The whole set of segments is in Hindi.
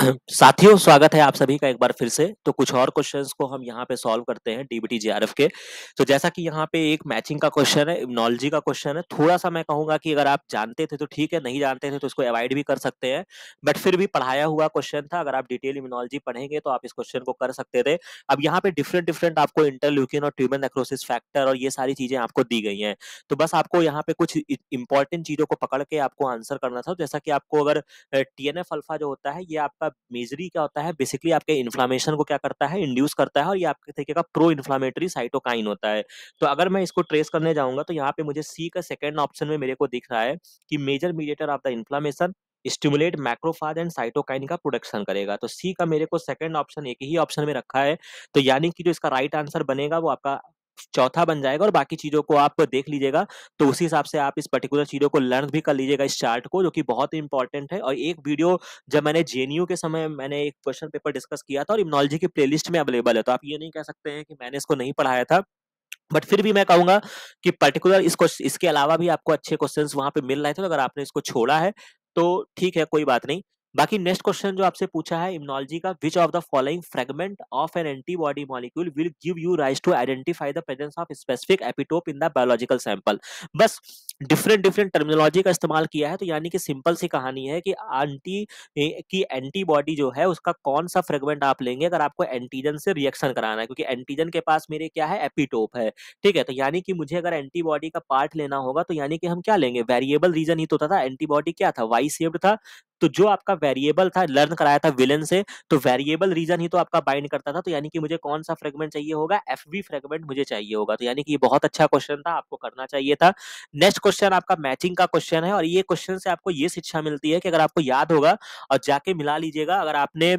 साथियों स्वागत है आप सभी का एक बार फिर से तो कुछ और क्वेश्चंस को हम यहाँ पे सॉल्व करते हैं डीबीटी जेआरएफ के तो जैसा कि यहाँ पे एक मैचिंग का क्वेश्चन है इम्नोलॉजी का क्वेश्चन है थोड़ा सा मैं कहूंगा कि अगर आप जानते थे तो ठीक है नहीं जानते थे तो इसको अवॉइड भी कर सकते हैं बट फिर भी पढ़ाया हुआ क्वेश्चन था अगर आप डिटेल इम्नोलॉजी पढ़ेंगे तो आप इस क्वेश्चन को कर सकते थे अब यहाँ पे डिफरेंट डिफरेंट आपको इंटरल्यूकिन और ट्यूमन नेक्रोसिस फैक्टर और ये सारी चीजें आपको दी गई है तो बस आपको यहाँ पे कुछ इंपॉर्टेंट चीजों को पकड़ के आपको आंसर करना था जैसा कि आपको अगर टी अल्फा जो होता है ये आपका आपका मेजरी क्या होता है बेसिकली आपके इन्फ्लामेशन को क्या करता है इंड्यूस करता है और ये आपके तरीके का प्रो इन्फ्लामेटरी साइटोकाइन होता है तो अगर मैं इसको ट्रेस करने जाऊंगा तो यहाँ पे मुझे सी का सेकेंड ऑप्शन में मेरे को दिख रहा है कि major mediator of the inflammation stimulate macrophage and cytokine का प्रोडक्शन करेगा तो सी का मेरे को सेकंड ऑप्शन एक ही ऑप्शन में रखा है तो यानी कि जो इसका राइट right आंसर बनेगा वो आपका चौथा बन जाएगा और बाकी चीजों को आप देख लीजिएगा तो उसी हिसाब से आप इस पर्टिकुलर चीजों को लर्न भी कर लीजिएगा इस चार्ट को जो कि बहुत इंपॉर्टेंट है और एक वीडियो जब मैंने जेएनयू के समय मैंने एक क्वेश्चन पेपर डिस्कस किया था और इम्नोलॉजी की प्ले में अवेलेबल है तो आप ये नहीं कह सकते हैं कि मैंने इसको नहीं पढ़ाया था बट फिर भी मैं कहूंगा कि पर्टिकुलर इसको इसके अलावा भी आपको अच्छे क्वेश्चंस वहां पे मिल रहे थे तो अगर आपने इसको छोड़ा है तो ठीक है कोई बात नहीं बाकी नेक्स्ट क्वेश्चन जो आपसे पूछा है इम्नोलॉजी का which of the following fragment of an antibody molecule will give you rise to identify the presence of specific epitope in the biological sample बस डिफरेंट डिफरेंट टर्मिनोलॉजी का इस्तेमाल किया है तो यानी कि सिंपल सी कहानी है कि एंटी की एंटीबॉडी जो है उसका कौन सा फ्रेगमेंट आप लेंगे अगर आपको एंटीजन से रिएक्शन कराना है क्योंकि एंटीजन के पास मेरे क्या है एपिटोप है ठीक है तो यानी कि मुझे अगर एंटीबॉडी का पार्ट लेना होगा तो यानी कि हम क्या लेंगे वेरिएबल रीजन ही तो था एंटीबॉडी क्या था वाई सेव्ड था तो जो आपका वेरिएबल था लर्न कराया था विलन से तो वेरिएबल रीजन ही तो आपका बाइंड करता था तो यानी कि मुझे कौन सा फ्रेगमेंट चाहिए होगा एफ बी फ्रेगमेंट मुझे चाहिए होगा तो यानी कि ये बहुत अच्छा क्वेश्चन था आपको करना चाहिए था नेक्स्ट क्वेश्चन आपका मैचिंग का क्वेश्चन है और ये क्वेश्चन से आपको ये शिक्षा मिलती है कि अगर आपको याद होगा और जाके मिला लीजिएगा अगर आपने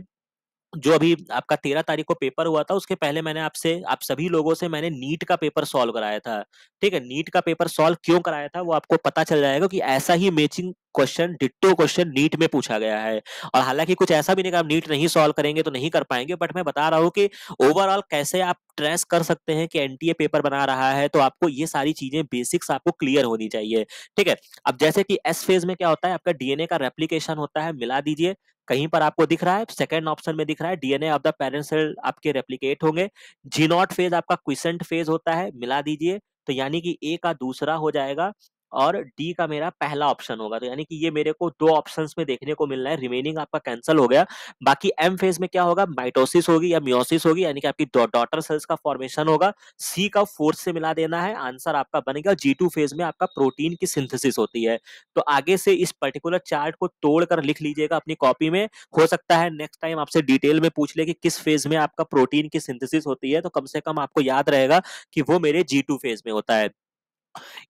जो अभी आपका तेरह तारीख को पेपर हुआ था उसके पहले मैंने आपसे आप सभी लोगों से मैंने नीट का पेपर सॉल्व कराया था ठीक है नीट का पेपर सॉल्व क्यों कराया था वो आपको पता चल जाएगा कि ऐसा ही matching question ditto question NEET में पूछा गया है और हालांकि कुछ ऐसा भी नहीं कहा नीट नहीं सॉल्व करेंगे तो नहीं कर पाएंगे बट मैं बता रहा हूँ कि ओवरऑल कैसे आप ट्रेस कर सकते हैं कि एनटीए पेपर बना रहा है तो आपको ये सारी चीजें बेसिक्स आपको क्लियर होनी चाहिए ठीक है अब जैसे कि एस फेज में क्या होता है आपका डीएनए का रेप्लीकेशन होता है मिला दीजिए कहीं पर आपको दिख रहा है सेकंड ऑप्शन में दिख रहा है DNA of the parent cell आपके रेप्लीकेट होंगे जीनॉट फेज आपका क्विसेंट फेज होता है मिला दीजिए तो यानी कि ए का दूसरा हो जाएगा और डी का मेरा पहला ऑप्शन होगा तो यानी कि ये मेरे को दो ऑप्शन में देखने को मिलना है रिमेनिंग आपका कैंसिल हो गया बाकी एम फेज में क्या होगा माइटोसिस होगी या म्योसिस होगी यानी कि आपकी डॉटर सेल्स का फॉर्मेशन होगा सी का फोर्थ से मिला देना है आंसर आपका बनेगा जी टू फेज में आपका प्रोटीन की सिंथेसिस होती है तो आगे से इस पर्टिकुलर चार्ट को तोड़कर लिख लीजिएगा अपनी कॉपी में हो सकता है नेक्स्ट टाइम आपसे डिटेल में पूछ ले कि किस फेज में आपका प्रोटीन की सिंथेसिस होती है तो कम से कम आपको याद रहेगा कि वो मेरे जी टू फेज में होता है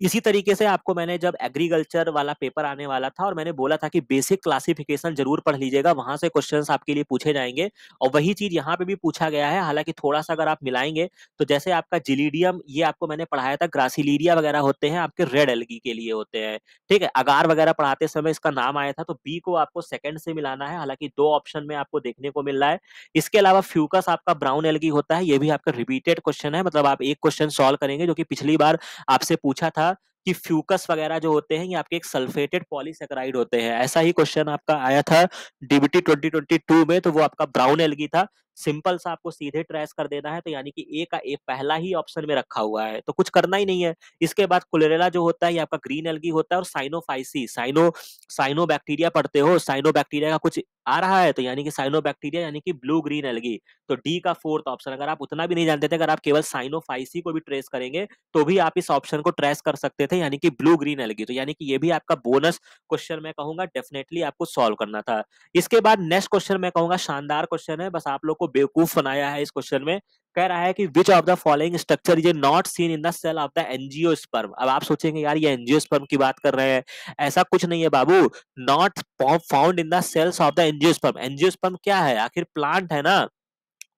इसी तरीके से आपको मैंने जब एग्रीकल्चर वाला पेपर आने वाला था और मैंने बोला था कि बेसिक क्लासिफिकेशन जरूर पढ़ लीजिएगा वहां से क्वेश्चंस आपके लिए पूछे जाएंगे और वही चीज यहाँ पे भी पूछा गया है हालांकि थोड़ा सा अगर आप मिलाएंगे तो जैसे आपका जिलीडियम ये आपको मैंने पढ़ाया था ग्रासिलीरिया वगैरह होते हैं आपके रेड एलगी के लिए होते हैं ठीक है अगार वगैरह पढ़ाते समय इसका नाम आया था तो बी को आपको सेकंड से मिलाना है हालांकि दो ऑप्शन में आपको देखने को मिल रहा है इसके अलावा फ्यूकस आपका ब्राउन एलगी होता है ये भी आपका रिपीटेड क्वेश्चन है मतलब आप एक क्वेश्चन सोल्व करेंगे जो कि पिछली बार आपसे पूछ पूछा था कि फ्यूकस वगैरह जो होते हैं ये आपके एक सल्फेटेड पॉलीसेक्राइड होते हैं ऐसा ही क्वेश्चन आपका आया था डीबीटी 2022 में तो वो आपका ब्राउन एलगी था सिंपल सा आपको सीधे ट्रेस कर देना है तो यानी कि ए का ए पहला ही ऑप्शन में रखा हुआ है तो कुछ करना ही नहीं है इसके बाद कुलरेला जो होता है ये आपका ग्रीन एलगी होता है और साइनोफाइसी साइनो साइनो बैक्टीरिया पढ़ते हो साइनो बैक्टीरिया का कुछ आ रहा है तो यानी कि साइनो बैक्टीरिया यानी कि ब्लू ग्रीन एलगी तो डी का फोर्थ ऑप्शन अगर आप उतना भी नहीं जानते थे अगर आप केवल साइनोफाइसी को भी ट्रेस करेंगे तो भी आप इस ऑप्शन को ट्रेस कर सकते थे यानी कि ब्लू ग्रीन एलगी तो यानी कि ये भी आपका बोनस क्वेश्चन मैं कहूंगा डेफिनेटली आपको सॉल्व करना था इसके बाद नेक्स्ट क्वेश्चन मैं कहूंगा शानदार क्वेश्चन है बस आप लोग को बेवकूफ बनाया है इस क्वेश्चन में कह रहा है कि which of the following structure is not seen in the cell of the angiosperm अब आप सोचेंगे यार ये एनजीओ स्पर्म की बात कर रहे हैं ऐसा कुछ नहीं है बाबू not found in the cells of the angiosperm angiosperm क्या है आखिर प्लांट है ना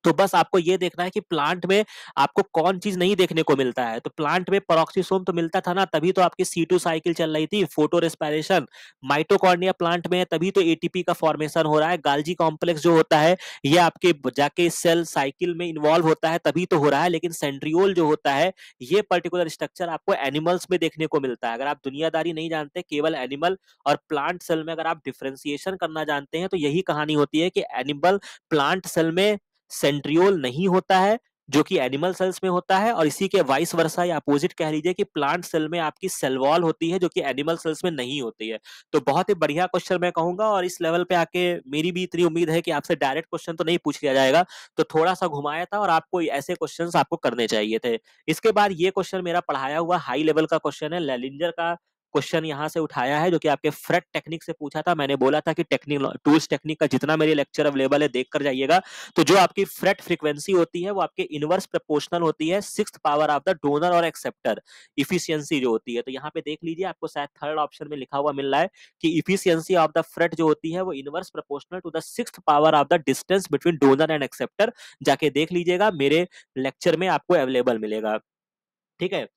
तो बस आपको ये देखना है कि प्लांट में आपको कौन चीज नहीं देखने को मिलता है तो प्लांट में परोक्सीसोम तो मिलता था ना तभी तो आपकी सी टू साइकिल चल रही थी फोटो रेस्पायरेशन माइटोकॉर्निया प्लांट में तभी तो एटीपी का फॉर्मेशन हो रहा है गालजी कॉम्प्लेक्स जो होता है ये आपके जाके सेल साइकिल में इन्वॉल्व होता है तभी तो हो रहा है लेकिन सेंड्रियोल जो होता है ये पर्टिकुलर स्ट्रक्चर आपको एनिमल्स में देखने को मिलता है अगर आप दुनियादारी नहीं जानते केवल एनिमल और प्लांट सेल में अगर आप डिफ्रेंसिएशन करना जानते हैं तो यही कहानी होती है कि एनिमल प्लांट सेल में सेंट्रियोल नहीं होता है जो कि एनिमल सेल्स में होता है और इसी के वाइस वर्षा या अपोजिट कह लीजिए कि प्लांट सेल में आपकी सेलवॉल होती है जो कि एनिमल सेल्स में नहीं होती है तो बहुत ही बढ़िया क्वेश्चन मैं कहूंगा और इस लेवल पे आके मेरी भी इतनी उम्मीद है कि आपसे डायरेक्ट क्वेश्चन तो नहीं पूछ लिया जाएगा तो थोड़ा सा घुमाया था और आपको ऐसे क्वेश्चन आपको करने चाहिए थे इसके बाद ये क्वेश्चन मेरा पढ़ाया हुआ हाई लेवल का क्वेश्चन है लेलिंजर का क्वेश्चन यहाँ से उठाया है जो कि आपके फ्रेट टेक्निक से पूछा था मैंने बोला था कि टेक्निक टूल्स टेक्निक का जितना मेरे लेक्चर अवेलेबल है देख कर जाइएगा तो जो आपकी फ्रेट फ्रिक्वेंसी होती है वो आपके इनवर्स प्रपोर्शनल होती है six power of the donor और एक्सेप्टर इफिशियंसी जो होती है तो यहाँ पे देख लीजिए आपको शायद थर्ड ऑप्शन में लिखा हुआ मिल रहा है कि इफिशियंसी ऑफ द फ्रेट जो होती है वो inverse proportional to the six power of the distance between donor and acceptor जाके देख लीजिएगा मेरे लेक्चर में आपको अवेलेबल मिलेगा ठीक है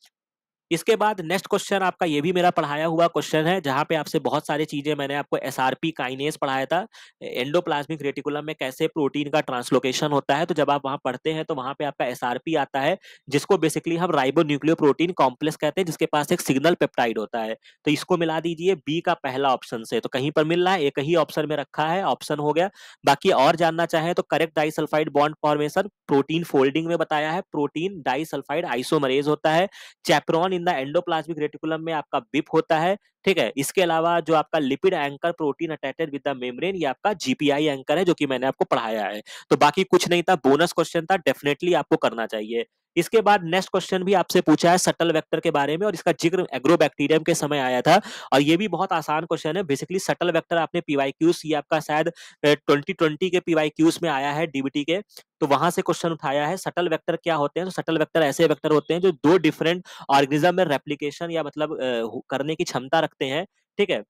इसके बाद नेक्स्ट क्वेश्चन आपका ये भी मेरा पढ़ाया हुआ क्वेश्चन है जहाँ पे आपसे बहुत सारी चीजें मैंने आपको एस आर पी काइनेस पढ़ाया था एंडोप्लाज्मिक रेटिकुलम में कैसे प्रोटीन का ट्रांसलोकेशन होता है तो जब आप वहां पढ़ते हैं तो वहां पे आपका एस आर पी आता है जिसको बेसिकली हम राइबो न्यूक्लियो प्रोटीन कॉम्प्लेक्स कहते हैं जिसके पास एक सिग्नल पेप्टाइड होता है तो इसको मिला दीजिए बी का पहला ऑप्शन से तो कहीं पर मिल रहा है एक ही ऑप्शन में रखा है ऑप्शन हो गया बाकी और जानना चाहे तो correct disulphide bond formation protein folding में बताया है प्रोटीन डाइसल्फाइड आइसोमरेज होता है chaperone in the endoplasmic reticulum में आपका बिप होता है ठीक है इसके अलावा जो आपका लिपिड एंकर प्रोटीन अटैटेड विद द मेम्ब्रेन ये आपका जीपीआई एंकर है जो कि मैंने आपको पढ़ाया है तो बाकी कुछ नहीं था बोनस क्वेश्चन था डेफिनेटली आपको करना चाहिए इसके बाद नेक्स्ट क्वेश्चन भी आपसे पूछा है सटल वेक्टर के बारे में और इसका जिक्र एग्रोबैक्टीरियम के समय आया था और ये भी बहुत आसान क्वेश्चन है बेसिकली सटल वेक्टर आपने पीवाई क्यूज ये आपका शायद ट्वेंटी ट्वेंटी के पीवाई क्यूज में आया है डीबीटी के तो वहां से क्वेश्चन उठाया है सटल वेक्टर क्या होते हैं तो सटल वेक्टर ऐसे वेक्टर होते हैं जो दो डिफरेंट ऑर्गेनिज्म में रेप्लीकेशन या मतलब करने की क्षमता रखते हैं ठीक है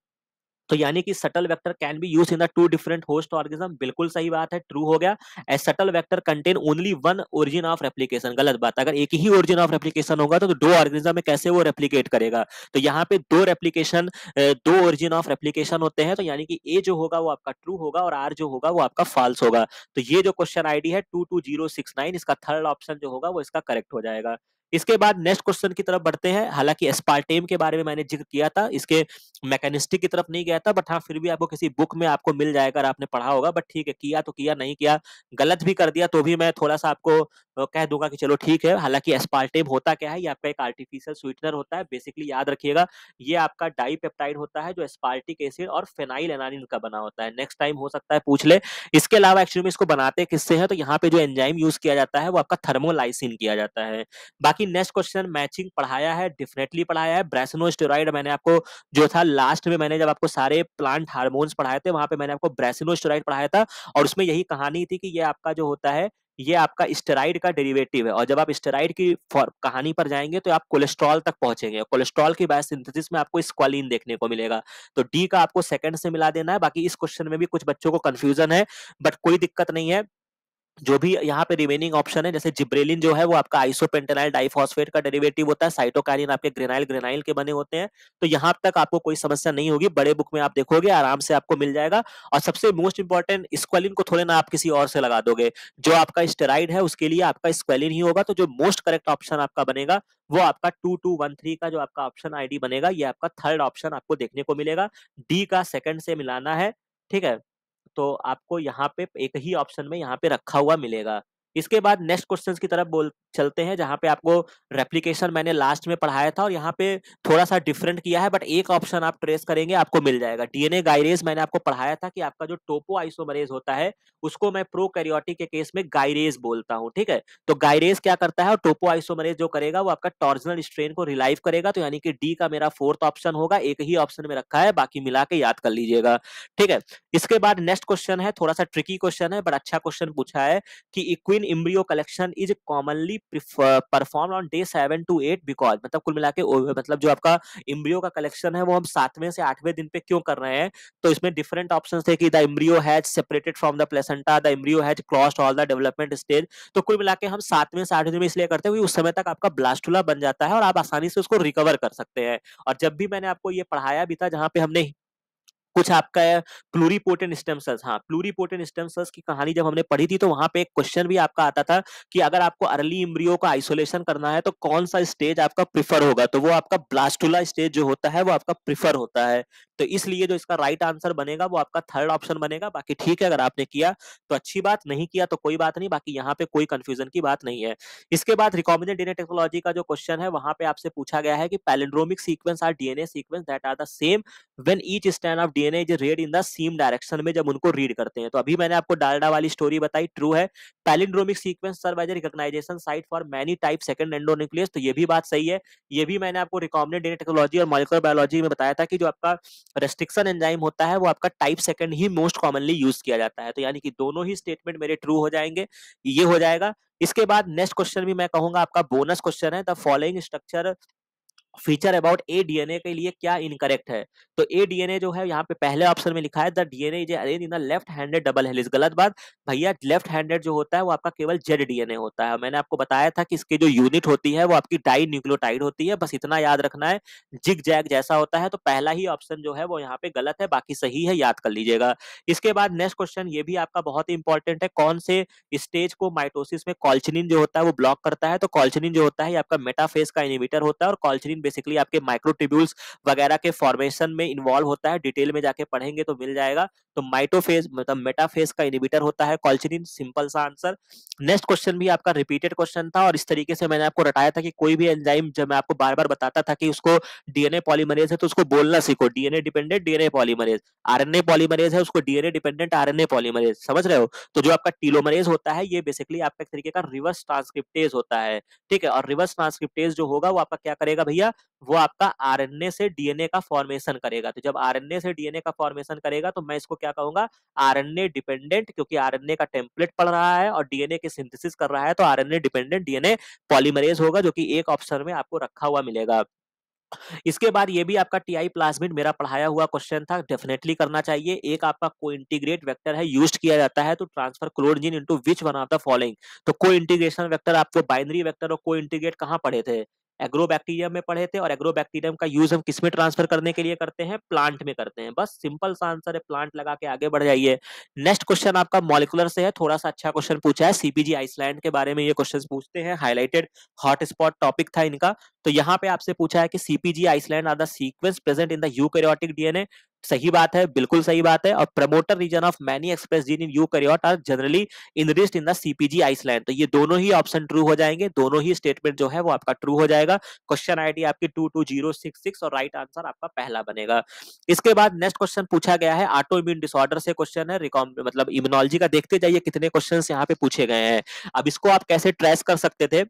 तो यानी कि shuttle vector can be use in the two different host organism बिल्कुल सही बात है ट्रू हो गया as shuttle vector contain only one origin of replication गलत बात अगर एक ही ओरिजिन ऑफ रेप्लीकेशन होगा तो दो ऑर्गेनिज्म में कैसे वो रेप्लीकेट करेगा तो यहाँ पे दो रेप्लीकेशन दो ओरिजिन ऑफ रेप्लीकेशन होते हैं तो यानी कि ए जो होगा वो आपका ट्रू होगा और आर जो होगा वो आपका फॉल्स होगा तो ये जो क्वेश्चन आईडी है two two zero six nine इसका थर्ड ऑप्शन जो होगा वो इसका करेक्ट हो जाएगा इसके बाद नेक्स्ट क्वेश्चन की तरफ बढ़ते हैं हालांकि एस्पार्टेम के बारे में मैंने जिक्र किया था इसके मैकेनिस्टिक की तरफ नहीं गया था बट हाँ फिर भी आपको किसी बुक में आपको मिल जाएगा आपने पढ़ा होगा बट ठीक है किया तो किया नहीं किया गलत भी कर दिया तो भी मैं थोड़ा सा आपको कह दूंगा कि चलो ठीक है हालांकि एस्पार्टेम होता क्या है ये आपका एक आर्टिफिशियल स्वीटनर होता है बेसिकली याद रखिएगा ये आपका डाईपेप्टाइड होता है जो एस्पार्टिक एसिड और फेनाइल एनानिन का बना होता है नेक्स्ट टाइम हो सकता है पूछ ले इसके अलावा एक्चुअली में इसको बनाते किससे है तो यहाँ पे जो एंजाइम यूज किया जाता है वो आपका थर्मोलाइसिन किया जाता है बाकी बाकी नेक्स्ट क्वेश्चन मैचिंग पढ़ाया है डेफिनेटली पढ़ाया है ब्रेसिनोस्टेरॉइड मैंने आपको जो था लास्ट में मैंने जब आपको सारे प्लांट हार्मोन्स पढ़ाए थे वहां पे मैंने आपको ब्रेसिनोस्टेरॉइड पढ़ाया था और उसमें यही कहानी थी कि ये आपका जो होता है ये आपका स्टेराइड का डेरिवेटिव है और जब आप स्टेराइड की कहानी पर जाएंगे तो आप कोलेस्ट्रॉल तक पहुंचेंगे कोलेस्ट्रॉल की बायोसिंथेसिस में आपको स्क्वालीन देखने को मिलेगा तो डी का आपको सेकंड से मिला देना है बाकी इस क्वेश्चन में भी कुछ बच्चों को कंफ्यूजन है बट कोई दिक्कत नहीं है जो भी यहाँ पे रिमेनिंग ऑप्शन है जैसे जिब्रेलिन जो है वो आपका आइसोपेंटेनाइल डाइफॉस्फेट का डेरिवेटिव होता है साइटोकाइन आपके ग्रेनाइल ग्रेनाइल के बने होते हैं तो यहाँ तक आपको कोई समस्या नहीं होगी बड़े बुक में आप देखोगे आराम से आपको मिल जाएगा और सबसे मोस्ट इंपॉर्टेंट स्क्वेलिन को थोड़े ना आप किसी और से लगा दोगे जो आपका स्टेराइड है उसके लिए आपका स्क्वेलिन ही होगा तो जो मोस्ट करेक्ट ऑप्शन आपका बनेगा वो आपका टू टू वन थ्री का जो आपका ऑप्शन आईडी बनेगा ये आपका थर्ड ऑप्शन आपको देखने को मिलेगा डी का सेकंड से मिलाना है ठीक है तो आपको यहाँ पे एक ही ऑप्शन में यहाँ पे रखा हुआ मिलेगा इसके बाद नेक्स्ट क्वेश्चन की तरफ बोल चलते हैं जहां पे आपको रेप्लीकेशन मैंने लास्ट में पढ़ाया था और यहाँ पे थोड़ा सा डिफरेंट किया है बट एक ऑप्शन आप ट्रेस करेंगे आपको मिल जाएगा डीएनए गायरेज मैंने आपको पढ़ाया था कि आपका जो टोपो आइसोमरेज होता है उसको मैं प्रो के केस में गायरेज बोलता हूँ ठीक है तो गायरेज क्या करता है और टोपो आइसोमरेज जो करेगा वो आपका टॉर्जनल स्ट्रेन को रिलाइव करेगा तो यानी कि डी का मेरा फोर्थ ऑप्शन होगा एक ही ऑप्शन में रखा है बाकी मिला के याद कर लीजिएगा ठीक है इसके बाद नेक्स्ट क्वेश्चन है थोड़ा सा ट्रिकी क्वेश्चन है बट अच्छा क्वेश्चन पूछा है कि equine in collection is commonly perform on day seven to eight because मतलब कुल मिला के मतलब जो आपका इम्ब्रियो का कलेक्शन है वो हम सातवें से आठवें दिन पे क्यों कर रहे हैं तो इसमें डिफरेंट ऑप्शन थे कि the embryo has separated from the placenta the embryo has crossed all the development stage तो कुल मिला के हम सातवें से आठवें दिन में इसलिए करते हैं उस समय तक आपका ब्लास्टुला बन जाता है और आप आसानी से उसको रिकवर कर सकते हैं और जब भी मैंने आपको ये पढ़ाया भी था जहाँ पे हमने कुछ आपका प्लूरीपोटेंट स्टेम सेल्स हाँ प्लूरीपोर्टेन स्टेम सेल्स की कहानी जब हमने पढ़ी थी तो वहां पे एक क्वेश्चन भी आपका आता था कि अगर आपको अर्ली इम्रियो का आइसोलेशन करना है तो कौन सा स्टेज आपका प्रिफर होगा तो वो आपका ब्लास्टुला स्टेज जो होता है वो आपका प्रिफर होता है तो इसलिए जो इसका राइट आंसर बनेगा वो आपका थर्ड ऑप्शन बनेगा बाकी ठीक है अगर आपने किया तो अच्छी बात नहीं किया तो कोई बात नहीं बाकी यहाँ पे कोई कंफ्यूजन की बात नहीं है इसके बाद रिकॉमेंडेड डीएनए टेक्नोलॉजी का जो क्वेश्चन है वहां पे आपसे पूछा गया है कि palindromic sequence are DNA sequence that are the same when each strand of DNA DNA is read in the same direction में जब उनको रीड करते हैं तो अभी मैंने आपको डालडा वाली स्टोरी बताई ट्रू है palindromic sequence serve as recognition site for many type second endonuclease तो ये भी बात सही है ये भी मैंने आपको रिकॉमेंड डीएनए टेक्नोलॉजी और मॉलिकुलर बायोलॉजी में बताया था कि जो आपका रेस्ट्रिक्शन एंजाइम होता है वो आपका टाइप सेकंड ही मोस्ट कॉमनली यूज किया जाता है तो यानी कि दोनों ही स्टेटमेंट मेरे ट्रू हो जाएंगे ये हो जाएगा इसके बाद नेक्स्ट क्वेश्चन भी मैं कहूंगा आपका बोनस क्वेश्चन है the following structure feature about a DNA के लिए क्या इनकरेक्ट है तो ए डीएनए जो है यहाँ पे पहले ऑप्शन में लिखा है the DNA is in the left handed double helix गलत बात भैया लेफ्ट हैंडेड जो होता है वो आपका केवल जेड डीएनए होता है मैंने आपको बताया था कि इसकी जो यूनिट होती है वो आपकी डाई न्यूक्लियोटाइड होती है बस इतना याद रखना है जिग जैग जैसा होता है तो पहला ही ऑप्शन जो है वो यहाँ पे गलत है बाकी सही है याद कर लीजिएगा इसके बाद नेक्स्ट क्वेश्चन ये भी आपका बहुत ही इंपॉर्टेंट है कौन से स्टेज को माइटोसिस में कॉल्चनिन जो होता है वो ब्लॉक करता है तो कॉल्चनिन जो होता है आपका मेटाफेस का इनिवेटर होता है और कॉल्चनिन बेसिकली आपके माइक्रोटिब्यूल्स वगैरह के फॉर्मेशन में इन्वॉल्व होता है डिटेल में जाके पढ़ेंगे तो मिल जाएगा तो माइटोफेज मतलब मेटाफेज का इनिबिटर होता है कॉल्चिनिन सिंपल सा आंसर नेक्स्ट क्वेश्चन भी आपका रिपीटेड क्वेश्चन था और इस तरीके से मैंने आपको रटाया था कि कोई भी एंजाइम जब मैं आपको बार बार बताता था कि उसको डीएनए पॉलीमरेज है तो उसको बोलना सीखो DNA dependent DNA polymerase RNA polymerase है उसको डीएनए डिपेंडेंट आरएनए पॉलीमरेज समझ रहे हो तो जो आपका टीलोमरेज होता है ये बेसिकली आपका एक तरीके का रिवर्स ट्रांसक्रिप्टेज होता है ठीक है और रिवर्स ट्रांसक्रिप्टेज जो होगा वो आपका क्या करेगा भैया वो आपका आरएनए से डीएनए का फॉर्मेशन करेगा तो जब आरएनए से डीएनए का फॉर्मेशन करेगा तो मैं इसको क्या कहूंगा आरएनए डिपेंडेंट क्योंकि आरएनए का टेम्पलेट पढ़ रहा है और डीएनए के सिंथेसिस कर रहा है तो आरएनए डिपेंडेंट डीएनए पॉलीमरेज होगा जो कि एक ऑप्शन में आपको रखा हुआ मिलेगा इसके बाद ये भी आपका टीआई प्लाज्मिड मेरा पढ़ाया हुआ क्वेश्चन था डेफिनेटली करना चाहिए एक आपका को इंटीग्रेट वैक्टर है यूज किया जाता है तो transfer cloned gene into which one of the following तो को इंटीग्रेशन वैक्टर आपको बाइनरी वैक्टर और को इंटीग्रेट कहाँ पढ़े थे एग्रो बैक्टीरियम में पढ़े थे और एग्रो बैक्टीरियम का यूज हम किस में ट्रांसफर करने के लिए करते हैं प्लांट में करते हैं बस सिंपल सा आंसर है प्लांट लगा के आगे बढ़ जाइए नेक्स्ट क्वेश्चन आपका मॉलिकुलर से है थोड़ा सा अच्छा क्वेश्चन पूछा है सीपीजी आइसलैंड के बारे में ये क्वेश्चन पूछते हैं हाईलाइटेड हॉटस्पॉट टॉपिक था इनका तो यहाँ पे आपसे पूछा है कि सीपीजी island are the sequence present in the eukaryotic DNA सही बात है बिल्कुल सही बात है और promoter region of many express gene in eukaryote are generally enriched in the सीपीजी आइसलैंड तो ये दोनों ही ऑप्शन ट्रू हो जाएंगे दोनों ही स्टेटमेंट जो है वो आपका ट्रू हो जाएगा क्वेश्चन आईडी आपकी two two zero six six और राइट आंसर आपका पहला बनेगा इसके बाद नेक्स्ट क्वेश्चन पूछा गया है ऑटो इम्यून डिसऑर्डर से क्वेश्चन है मतलब इम्यूनोलॉजी का देखते जाइए कितने क्वेश्चन यहाँ पे पूछे गए हैं अब इसको आप कैसे ट्रेस कर सकते थे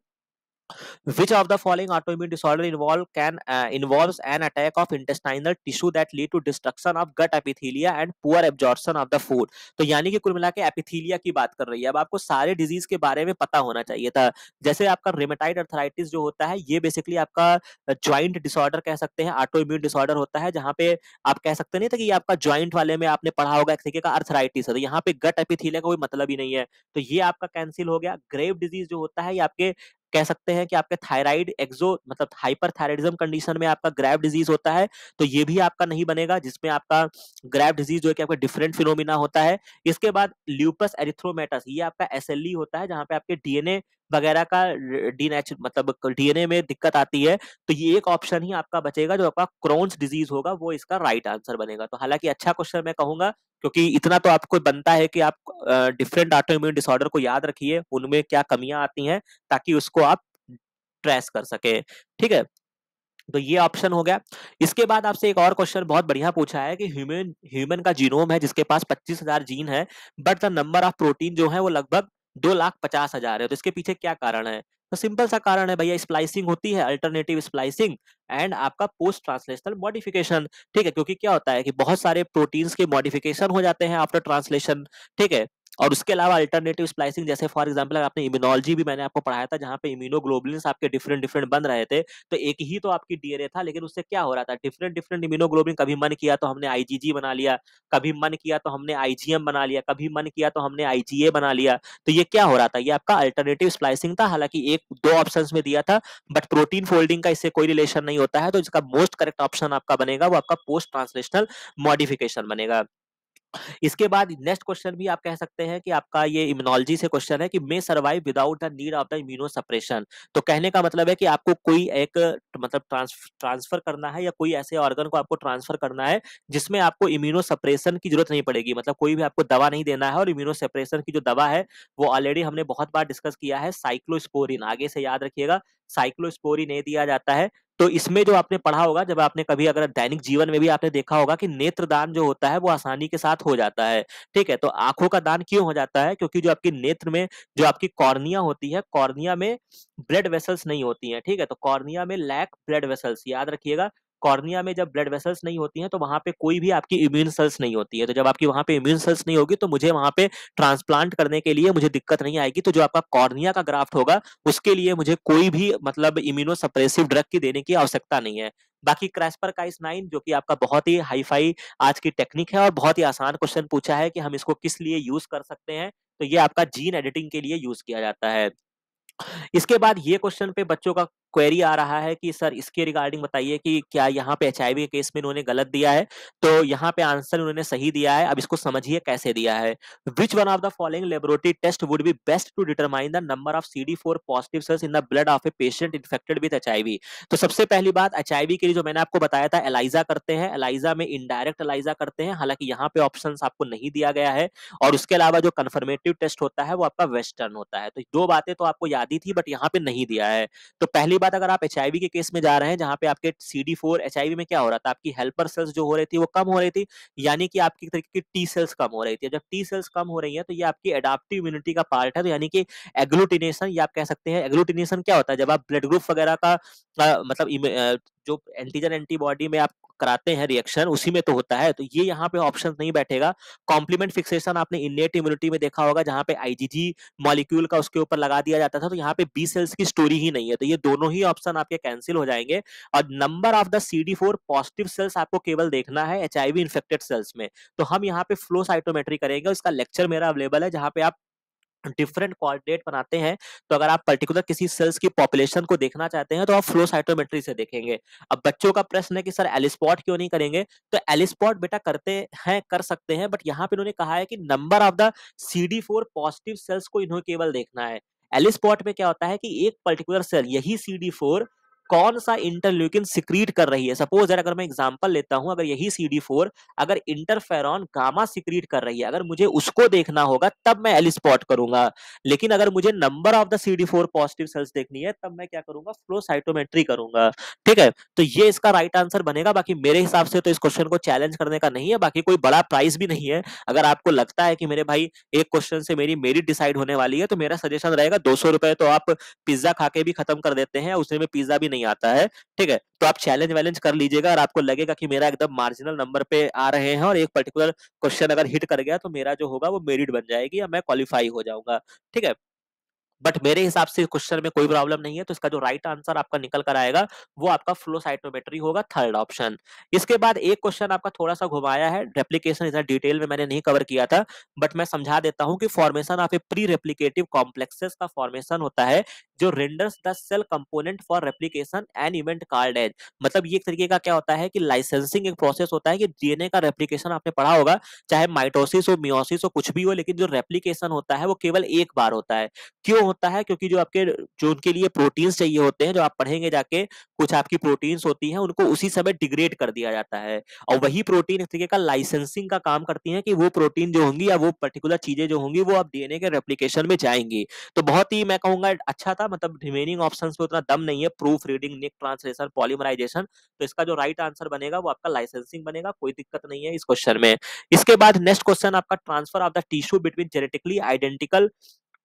which of the following autoimmune disorder involve can uh, involves an attack of intestinal tissue that lead to destruction of gut epithelia and poor absorption of the food तो यानी कि कुल मिला के एपिथीलिया की बात कर रही है अब आपको सारे डिजीज के बारे में पता होना चाहिए था जैसे आपका रेमेटाइड अर्थराइटिस जो होता है ये बेसिकली आपका ज्वाइंट uh, डिसऑर्डर कह सकते हैं ऑटोइम्यून डिसऑर्डर होता है जहाँ पे आप कह सकते नहीं थे कि ये आपका ज्वाइंट वाले में आपने पढ़ा होगा एक तरीके का अर्थराइटिस है तो यहाँ पे गट एपिथीलिया का कोई मतलब ही नहीं है तो ये आपका कैंसिल हो गया ग्रेव डिजीज जो होता है ये आपके कह सकते हैं कि आपके थायराइड एक्सो मतलब हाइपर कंडीशन में आपका ग्रैव डिजीज होता है तो ये भी आपका नहीं बनेगा जिसमें आपका ग्रैव डिजीज जो है कि आपका डिफरेंट फिनोमिना होता है इसके बाद ल्यूपस एरिथ्रोमेटस ये आपका एस होता है जहाँ पे आपके डीएनए वगैरह का डीनेच मतलब डीएनए में दिक्कत आती है तो ये एक ऑप्शन ही आपका बचेगा जो आपका क्रोन्स डिजीज होगा वो इसका राइट आंसर बनेगा तो हालांकि अच्छा क्वेश्चन मैं कहूंगा क्योंकि इतना तो आपको बनता है कि आप डिफरेंट ऑटो इम्यून डिसऑर्डर को याद रखिए उनमें क्या कमियां आती हैं ताकि उसको आप ट्रेस कर सके ठीक है तो ये ऑप्शन हो गया इसके बाद आपसे एक और क्वेश्चन बहुत बढ़िया पूछा है कि ह्यूमन ह्यूमन का जीनोम है जिसके पास 25,000 जीन है but the number of protein जो है वो लगभग दो लाख पचास हजार है तो इसके पीछे क्या कारण है तो सिंपल सा कारण है भैया स्प्लाइसिंग होती है अल्टरनेटिव स्प्लाइसिंग एंड आपका पोस्ट ट्रांसलेशनल मॉडिफिकेशन ठीक है क्योंकि क्या होता है कि बहुत सारे प्रोटीन्स के मॉडिफिकेशन हो जाते हैं आफ्टर ट्रांसलेशन ठीक है और उसके अलावा अल्टरनेटिव स्प्लाइसिंग जैसे फॉर एग्जाम्पल आपने इम्यूनोलॉजी भी मैंने आपको पढ़ाया था जहाँ पे इम्यूनोग्लोबुलिन आपके डिफरेंट डिफरेंट बन रहे थे तो एक ही तो आपकी डीएनए था लेकिन उससे क्या हो रहा था डिफरेंट डिफरेंट इम्यूनोग्लोबुलिन कभी मन किया तो हमने आईजीजी बना लिया कभी मन किया तो हमने आईजीएम बना लिया कभी मन किया तो हमने आईजीए बना लिया तो ये क्या हो रहा था ये आपका अल्टरनेटिव स्प्लाइसिंग था हालांकि एक दो ऑप्शन में दिया था बट प्रोटीन फोल्डिंग का इससे कोई रिलेशन नहीं होता है तो इसका मोस्ट करेक्ट ऑप्शन आपका बनेगा वो आपका पोस्ट ट्रांसलेशनल मॉडिफिकेशन बनेगा इसके बाद नेक्स्ट क्वेश्चन भी आप कह सकते हैं कि आपका ये इम्यूनोलॉजी से क्वेश्चन है कि may survive without the need of the immuno suppression तो कहने का मतलब है कि आपको कोई एक मतलब ट्रांसफर करना है या कोई ऐसे ऑर्गन को आपको ट्रांसफर करना है जिसमें आपको इम्यूनो सप्रेशन की जरूरत नहीं पड़ेगी मतलब कोई भी आपको दवा नहीं देना है और इम्यूनो सप्रेशन की जो दवा है वो ऑलरेडी हमने बहुत बार डिस्कस किया है साइक्लोस्पोरिन आगे से याद रखिएगा साइक्लोस्पोरिन ए दिया जाता है तो इसमें जो आपने पढ़ा होगा जब आपने कभी अगर दैनिक जीवन में भी आपने देखा होगा कि नेत्र दान जो होता है वो आसानी के साथ हो जाता है ठीक है तो आंखों का दान क्यों हो जाता है क्योंकि जो आपकी नेत्र में जो आपकी कॉर्निया होती है कॉर्निया में ब्लड वेसल्स नहीं होती है ठीक है तो कॉर्निया में लैक ब्लड वेसल्स याद रखिएगा कॉर्निया में जब ब्लड वेसल्स नहीं होती हैं तो वहां पे कोई भी आपकी इम्यून सेल्स नहीं होती है तो जब आपकी वहां पे इम्यून सेल्स नहीं होगी तो मुझे वहां पे ट्रांसप्लांट करने के लिए मुझे दिक्कत नहीं आएगी तो जो आपका कॉर्निया का ग्राफ्ट होगा उसके लिए मुझे कोई भी मतलब इम्यूनो सप्रेसिव ड्रग की देने की आवश्यकता नहीं है बाकी क्रैस्पर काइस नाइन जो कि आपका बहुत ही हाईफाई आज की टेक्निक है और बहुत ही आसान क्वेश्चन पूछा है कि हम इसको किस लिए यूज कर सकते हैं तो ये आपका जीन एडिटिंग के लिए यूज किया जाता है इसके बाद ये क्वेश्चन पे बच्चों का क्वेरी आ रहा है कि सर इसके रिगार्डिंग बताइए कि क्या यहाँ पे एच के केस में इन्होंने गलत दिया है तो यहाँ पे आंसर उन्होंने सही दिया है अब इसको समझिए कैसे दिया है which one of the following laboratory test would be best to determine the number of C D four positive cells in the blood of a patient infected with H तो सबसे पहली बात एच के लिए जो मैंने आपको बताया था एलाइजा करते हैं एलाइजा में इनडायरेक्ट एलाइजा करते हैं हालांकि यहाँ पे ऑप्शन आपको नहीं दिया गया है और उसके अलावा जो कन्फर्मेटिव टेस्ट होता है वो आपका वेस्टर्न होता है तो दो बातें तो आपको याद ही थी बट यहाँ पे नहीं दिया है तो पहली बाद अगर आप एच आई वी के केस में जा रहे हैं जहां पे आपके C D four H I V में क्या हो रहा था आपकी हेल्पर सेल्स जो हो रही थी वो कम हो रही थी यानी कि आपकी तरीके की टी सेल्स कम हो रही थी जब टी सेल्स कम हो रही है तो ये आपकी एडाप्टिव इम्यूनिटी का पार्ट है तो यानी कि एग्लूटिनेशन या आप कह सकते हैं एग्लूटिनेशन क्या होता है जब आप ब्लड ग्रुप वगैरह का आ, मतलब जो एंटीजन एंटीबॉडी में आप कराते हैं रिएक्शन उसी में तो होता है तो ये यहाँ पे ऑप्शन नहीं बैठेगा कॉम्प्लीमेंट फिक्सेशन आपने इनेट इम्यूनिटी में देखा होगा जहाँ पे आईजीजी मॉलिक्यूल का उसके ऊपर लगा दिया जाता था तो यहाँ पे बी सेल्स की स्टोरी ही नहीं है तो ये दोनों ही ऑप्शन आपके कैंसिल हो जाएंगे और number of the C positive cells आपको केवल देखना है एच इन्फेक्टेड सेल्स में तो हम यहाँ पे फ्लो साइटोमेट्री करेंगे उसका लेक्चर मेरा अवेलेबल है जहाँ पे आप डिफरेंट कोऑर्डिनेट बनाते हैं तो अगर आप पर्टिकुलर किसी सेल्स की पॉपुलेशन को देखना चाहते हैं तो आप फ्लो साइटोमेट्री से देखेंगे अब बच्चों का प्रश्न है कि सर एलिस्पॉट क्यों नहीं करेंगे तो एलिस्पॉट बेटा करते हैं कर सकते हैं बट यहाँ पे इन्होंने कहा है कि number of the C D four positive cells को इन्होंने केवल देखना है एलिस्पॉट में क्या होता है कि एक पर्टिकुलर सेल यही सी डी फोर कौन सा इंटरल्यूकिन सिक्रीट कर रही है सपोज यार अगर मैं एग्जांपल लेता हूं अगर यही सी अगर इंटरफेरॉन गामा सिक्रीट कर रही है अगर मुझे उसको देखना होगा तब मैं एल स्पॉट करूंगा लेकिन अगर मुझे number of the C four positive cells देखनी है तब मैं क्या करूंगा फ्लो साइटोमेट्री करूंगा ठीक है तो ये इसका राइट आंसर बनेगा बाकी मेरे हिसाब से तो इस क्वेश्चन को चैलेंज करने का नहीं है बाकी कोई बड़ा प्राइस भी नहीं है अगर आपको लगता है कि मेरे भाई एक क्वेश्चन से मेरी मेरिट डिसाइड होने वाली है तो मेरा सजेशन रहेगा दो तो आप पिज्जा खा के भी खत्म कर देते हैं उसमें पिज्जा भी नहीं नहीं आता है ठीक है तो आप चैलेंज वैलेंज कर लीजिएगा और आपको लगेगा कि मेरा एकदम मार्जिनल नंबर पे आ रहे हैं और एक पर्टिकुलर क्वेश्चन अगर हिट कर गया तो मेरा जो होगा वो मेरिट बन जाएगी या मैं क्वालिफाई हो जाऊंगा ठीक है बट मेरे हिसाब से क्वेश्चन में कोई प्रॉब्लम नहीं है तो इसका जो राइट आंसर आपका निकल कर आएगा वो आपका फ्लो साइटोमेट्री होगा थर्ड ऑप्शन इसके बाद एक क्वेश्चन आपका थोड़ा सा घुमाया है रेप्लीकेशन इधर डिटेल में मैंने नहीं कवर किया था बट मैं समझा देता हूँ कि formation of a pre replicative complexes का फॉर्मेशन होता है जो renders the cell component for replication and event called as मतलब ये एक तरीके का क्या होता है कि लाइसेंसिंग एक प्रोसेस होता है कि डीएनए का रेप्लीकेशन आपने पढ़ा होगा चाहे माइटोसिस हो मियोसिस हो कुछ भी हो लेकिन जो रेप्लीकेशन होता है वो केवल एक बार होता है क्यों होता है क्योंकि जो आपके जो उनके लिए प्रोटीन्स चाहिए होते हैं जो आप पढ़ेंगे जाके कुछ आपकी प्रोटीन्स होती हैं उनको उसी समय डिग्रेड कर दिया जाता है और वही प्रोटीन एक तरीके का लाइसेंसिंग का काम करती है कि वो प्रोटीन जो होंगी या वो पर्टिकुलर चीजें जो होंगी वो आप डीएनए के रेप्लीकेशन में जाएंगी तो बहुत ही मैं कहूंगा अच्छा था मतलब रिमेनिंग ऑप्शन में उतना दम नहीं है proof reading nick translation polymerization तो इसका जो राइट आंसर बनेगा वो आपका लाइसेंसिंग बनेगा कोई दिक्कत नहीं है इस क्वेश्चन में इसके बाद नेक्स्ट क्वेश्चन आपका transfer of the tissue between genetically identical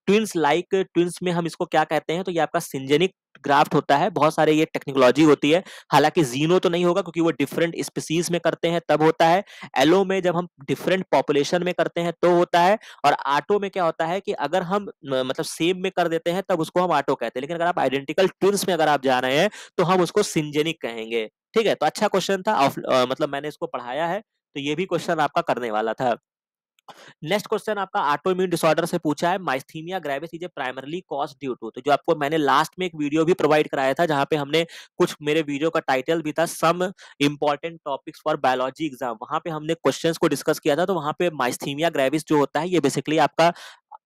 twins like twins में हम इसको क्या कहते हैं तो ये आपका सिंजेनिक ग्राफ्ट होता है बहुत सारे ये टेक्निकोलॉजी होती है हालांकि जीनो तो नहीं होगा क्योंकि वो डिफरेंट स्पीसीज में करते हैं तब होता है एलो में जब हम डिफरेंट पॉपुलेशन में करते हैं तो होता है और आटो में क्या होता है कि अगर हम मतलब सेम में कर देते हैं तब उसको हम आटो कहते हैं लेकिन अगर आप आइडेंटिकल ट्विंस में अगर आप जा रहे हैं तो हम उसको सिंजेनिक कहेंगे ठीक है तो अच्छा क्वेश्चन था आ, मतलब मैंने इसको पढ़ाया है तो ये भी क्वेश्चन आपका करने वाला था नेक्स्ट क्वेश्चन आपका ऑटो इम्यून डिसऑर्डर से पूछा है myasthenia gravis is a primarily cause due to तो जो आपको मैंने लास्ट में एक वीडियो भी प्रोवाइड कराया था जहां पे हमने कुछ मेरे वीडियो का टाइटल भी था some important topics for biology exam वहां पे हमने क्वेश्चन को डिस्कस किया था तो वहां पे माइस्थीमिया ग्रेविस जो होता है ये बेसिकली आपका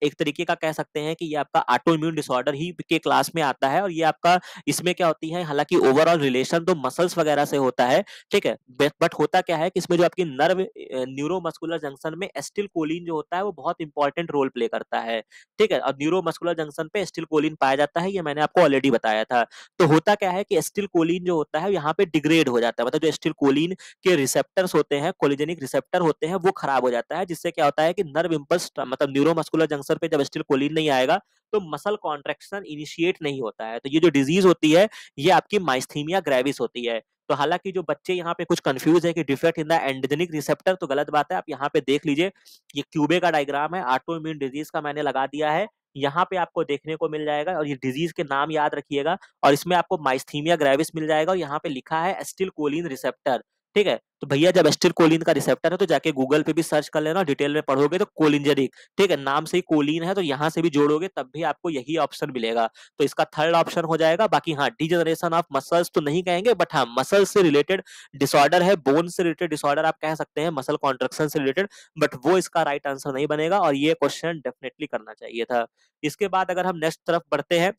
एक तरीके का कह सकते हैं कि ये आपका ऑटो इम्यून डिसऑर्डर ही के क्लास में आता है और ये आपका इसमें क्या होती है हालांकि ओवरऑल रिलेशन तो मसल्स वगैरह से होता है ठीक है बट होता क्या है कि इसमें जो आपकी नर्व न्यूरो मस्कुलर जंक्शन में एस्टिल कोलिन जो होता है वो बहुत इंपॉर्टेंट रोल प्ले करता है ठीक है और न्यूरो मस्कुलर जंक्शन पे एस्टिल कोलिन पाया जाता है ये मैंने आपको ऑलरेडी बताया था तो होता क्या है कि एस्टिल कोलिन जो होता है यहाँ पे डिग्रेड हो जाता है मतलब जो एस्टिल कोलिन के रिसेप्टर्स होते हैं कोलिजेनिक रिसेप्टर होते हैं वो खराब हो जाता है जिससे क्या होता है कि नर्व इम्पल्स मतलब न्यूरो मस्कुलर जंक्शन आंसर पे जब स्टिल कोलिन नहीं आएगा तो मसल कॉन्ट्रेक्शन इनिशिएट नहीं होता है तो ये जो डिजीज होती है ये आपकी माइस्थीमिया ग्रेविस होती है तो हालांकि जो बच्चे यहाँ पे कुछ कंफ्यूज है कि defect in the androgenic receptor तो गलत बात है आप यहाँ पे देख लीजिए ये क्यूबे का डायग्राम है ऑटो इम्यून डिजीज का मैंने लगा दिया है यहाँ पे आपको देखने को मिल जाएगा और ये डिजीज के नाम याद रखिएगा और इसमें आपको माइस्थीमिया ग्रेविस मिल जाएगा और यहाँ पे लिखा है एस्टिल कोलिन रिसेप्टर ठीक है तो भैया जब एस्टिर कोलिन का रिसेप्टर है तो जाके गूगल पे भी सर्च कर लेना डिटेल में पढ़ोगे तो कोलिंजरिक ठीक है नाम से ही कोलिन है तो यहाँ से भी जोड़ोगे तब भी आपको यही ऑप्शन मिलेगा तो इसका थर्ड ऑप्शन हो जाएगा बाकी हाँ डिजनरेशन ऑफ मसल्स तो नहीं कहेंगे बट हाँ मसल से रिलेटेड डिसऑर्डर है बोन से रिलेटेड डिसऑर्डर आप कह सकते हैं मसल कॉन्ट्रक्शन से रिलेटेड बट वो इसका राइट right आंसर नहीं बनेगा और ये क्वेश्चन डेफिनेटली करना चाहिए था इसके बाद अगर हम नेक्स्ट तरफ बढ़ते हैं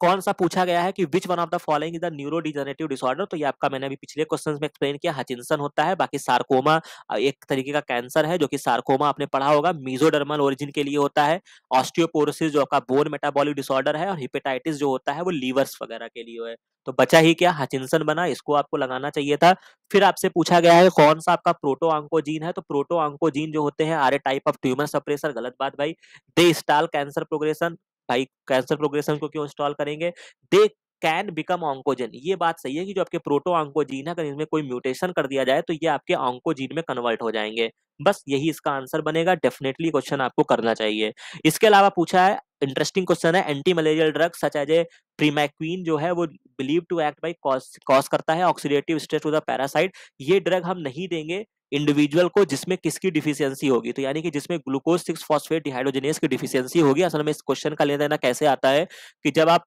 कौन सा पूछा गया है कि which one of the following is the neuro degenerative disorder तो ये आपका मैंने अभी पिछले क्वेश्चन में एक्सप्लेन किया हचिनसन होता है बाकी सार्कोमा एक तरीके का कैंसर है जो कि सार्कोमा आपने पढ़ा होगा मीजोडर्मल ओरिजिन के लिए होता है ऑस्टियोपोरोसिस जो आपका बोन मेटाबॉलिक डिसऑर्डर है और हिपेटाइटिस जो होता है वो लीवर्स वगैरह के लिए है तो बचा ही क्या हचिनसन बना इसको आपको लगाना चाहिए था फिर आपसे पूछा गया है कौन सा आपका प्रोटो आंकोजीन है तो प्रोटो आंकोजीन जो होते हैं are a type of tumor suppressor गलत बात भाई दे स्टाल कैंसर प्रोग्रेशन भाई कैंसर प्रोग्रेशन को क्यों इंस्टॉल करेंगे दे कैन बिकम ऑन्कोजन ये बात सही है कि जो आपके प्रोटो ऑन्कोजीन है अगर कोई म्यूटेशन कर दिया जाए तो ये आपके ऑन्कोजीन में कन्वर्ट हो जाएंगे बस यही इसका आंसर बनेगा डेफिनेटली क्वेश्चन आपको करना चाहिए इसके अलावा पूछा है इंटरेस्टिंग क्वेश्चन है anti malarial drug such as a primaquine जो है वो believe to act by cause करता है oxidative stress to the parasite ये ड्रग हम नहीं देंगे इंडिविजुअल को जिसमें किसकी डिफिशियंसी होगी तो यानी कि जिसमें ग्लूकोज सिक्स फॉस्फेट डिहाइड्रोजेनियस की डिफिशियंसी होगी असल में इस क्वेश्चन का लेना देना कैसे आता है कि जब आप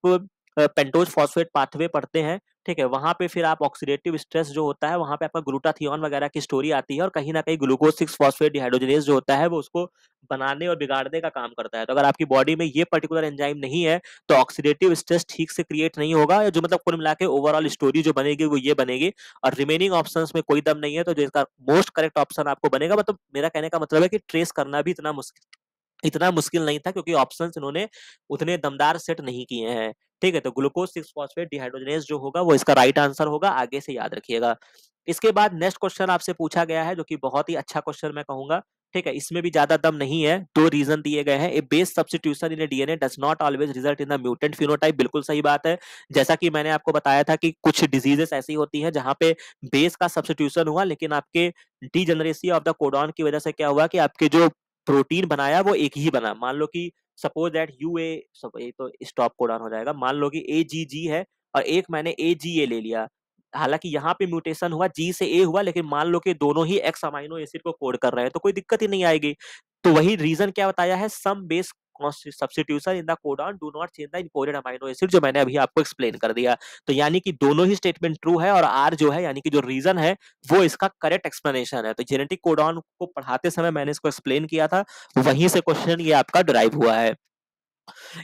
पेंटोज फॉस्फेट पाथवे पढ़ते हैं ठीक है वहां पे फिर आप ऑक्सीडेटिव स्ट्रेस जो होता है वहाँ पे आपका ग्लूटाथियोन वगैरह की स्टोरी आती है और कहीं ना कहीं ग्लूकोज सिक्स फॉस्फेट डिहाइड्रोजनेस जो होता है वो उसको बनाने और बिगाड़ने का काम करता है तो अगर आपकी बॉडी में ये पर्टिकुलर एंजाइम नहीं है तो ऑक्सीडेटिव स्ट्रेस ठीक से क्रिएट नहीं होगा जो मतलब कुल मिला के ओवरऑल स्टोरी जो बनेगी वो ये बनेगी और रिमेनिंग ऑप्शन में कोई दम नहीं है तो जो इसका मोस्ट करेक्ट ऑप्शन आपको बनेगा मतलब मेरा कहने का मतलब है कि ट्रेस करना भी इतना मुश्किल इतना मुश्किल नहीं था क्योंकि ऑप्शन इन्होंने उतने दमदार सेट नहीं किए हैं ठीक है तो ग्लूकोज सिक्स फॉस्फेट डिहाइड्रोजनेस जो होगा वो इसका राइट आंसर होगा आगे से याद रखिएगा इसके बाद नेक्स्ट क्वेश्चन आपसे पूछा गया है जो कि बहुत ही अच्छा क्वेश्चन मैं कहूंगा ठीक है इसमें भी ज्यादा दम नहीं है दो रीजन दिए गए हैं a base substitution in DNA does not always result in the mutant phenotype बिल्कुल सही बात है जैसा कि मैंने आपको बताया था कि कुछ डिजीजेस ऐसी होती हैं जहां पे बेस का सब्सटीट्यूशन हुआ लेकिन आपके degeneracy of the codon की वजह से क्या हुआ कि आपके जो प्रोटीन बनाया वो एक ही बना मान लो कि सपोज दैट यू ए तो स्टॉप कोडान हो जाएगा मान लो कि ए जी जी है और एक मैंने ए जी ए ले लिया हालांकि यहाँ पे म्यूटेशन हुआ जी से ए हुआ लेकिन मान लो कि दोनों ही एक्स अमाइनो एसिड को कोड कर रहे हैं तो कोई दिक्कत ही नहीं आएगी तो वही रीजन क्या बताया है some base substitution in the codon do not change the imported amino acid जो मैंने अभी आपको एक्सप्लेन कर दिया तो यानी कि दोनों ही स्टेटमेंट ट्रू है और आर जो है यानी कि जो रीजन है वो इसका करेक्ट एक्सप्लेनेशन है तो जेनेटिक कोडॉन को पढ़ाते समय मैंने इसको एक्सप्लेन किया था वहीं से क्वेश्चन ये आपका ड्राइव हुआ है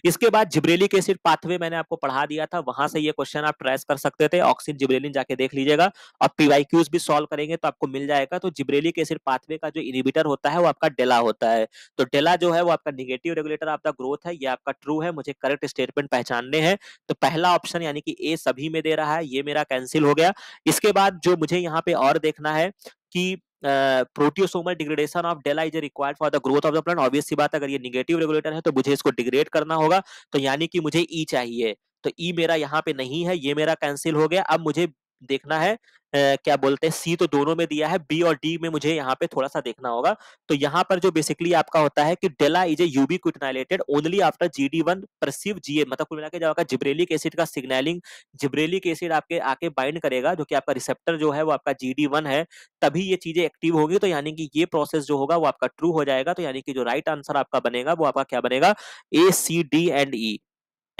इसके बाद जिब्रेलिक एसिड पाथवे मैंने आपको पढ़ा दिया था वहां से ये क्वेश्चन आप ट्रेस कर सकते थे ऑक्सीजन जिब्रेलिन जाके देख लीजिएगा और पीवाईक्यूज भी सॉल्व करेंगे तो आपको मिल जाएगा तो जिब्रेलिक एसिड पाथवे का जो इनिबिटर होता है वो आपका डेला होता है तो डेला जो है वो आपका निगेटिव रेगुलेटर आपका ग्रोथ है ये आपका ट्रू है मुझे करेक्ट स्टेटमेंट पहचानने हैं तो पहला ऑप्शन यानी कि ए सभी में दे रहा है ये मेरा कैंसिल हो गया इसके बाद जो मुझे यहाँ पे और देखना है कि proteasomal degradation of DELLA is required for the growth of the plant obvious सी बात अगर ये निगेटिव रेगुलेटर है तो मुझे इसको डिग्रेड करना होगा तो यानी कि मुझे ई e चाहिए तो ई e मेरा यहाँ पे नहीं है ये मेरा कैंसिल हो गया अब मुझे देखना है क्या बोलते हैं सी तो दोनों में दिया है बी और डी में मुझे यहाँ पे थोड़ा सा देखना होगा तो यहाँ पर जो बेसिकली आपका होता है कि DELLA is a ubiquitinated only after G D one perceive GA मतलब कुल मिला के जो आपका जिब्रेलिक एसिड का सिग्नलिंग जिब्रेलिक एसिड आपके आके बाइंड करेगा जो कि आपका रिसेप्टर जो है वो आपका जी डी वन है तभी ये चीजें एक्टिव होगी तो यानी कि ये प्रोसेस जो होगा वो आपका ट्रू हो जाएगा तो यानी कि जो राइट आंसर आपका बनेगा वो आपका क्या बनेगा ए सी डी एंड ई